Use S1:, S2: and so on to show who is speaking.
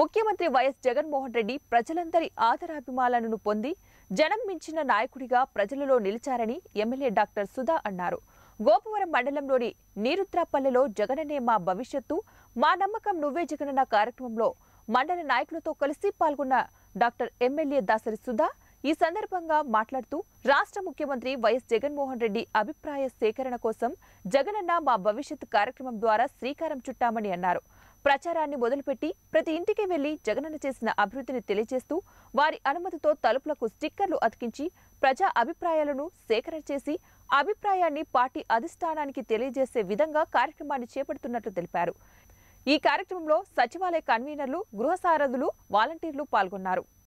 S1: ముఖ్యమంత్రి వైఎస్ జగన్మోహన్ రెడ్డి ప్రజలందరి ఆదరాభిమానాలను పొంది జనం మించిన నాయకుడిగా ప్రజలలో నిలిచారని ఎమ్మెల్యే డాక్టర్ సుధా అన్నారు గోపవరం మండలంలోని నీరుత్రాపల్లెలో జగననే మా భవిష్యత్తు మా నమ్మకం నువ్వే జగనన్న కార్యక్రమంలో మండల నాయకులతో కలిసి పాల్గొన్న డాక్టర్ ఎమ్మెల్యే దాసరి సుధా ఈ సందర్భంగా మాట్లాడుతూ రాష్ట్ర ముఖ్యమంత్రి వైఎస్ జగన్మోహన్ రెడ్డి అభిప్రాయ సేకరణ కోసం జగనన్న మా భవిష్యత్ కార్యక్రమం ద్వారా శ్రీకారం చుట్టామని అన్నారు ప్రచారాన్ని మొదలుపెట్టి ప్రతి ఇంటికి వెళ్లి జగనన్న చేసిన అభివృద్ధిని తెలియజేస్తూ వారి అనుమతితో తలుపులకు స్టిక్కర్లు అతికించి ప్రజా అభిప్రాయాలను సేకరణ చేసి అభిప్రాయాన్ని పార్టీ అధిష్టానానికి తెలియజేసే విధంగా కార్యక్రమాన్ని చేపడుతున్నట్లు తెలిపారు ఈ కార్యక్రమంలో సచివాలయ కన్వీనర్లు గృహ సారథులు వాలంటీర్లు పాల్గొన్నారు